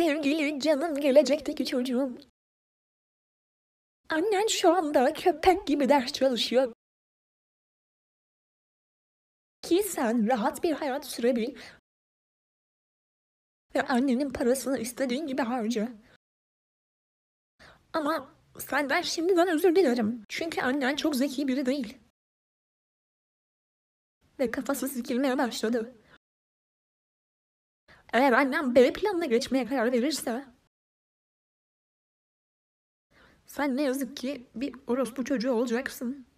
Sevgili canım gelecekteki çocuğum. Annen şu anda köpek gibi ders çalışıyor. Ki sen rahat bir hayat sürebil. Ve annenin parasını istediğin gibi harca. Ama senden şimdiden özür dilerim. Çünkü annen çok zeki biri değil. Ve kafası sikilmeye başladı. Eğer annem B planına geçmeye karar verirse sen ne yazık ki bir orospu çocuğu olacaksın.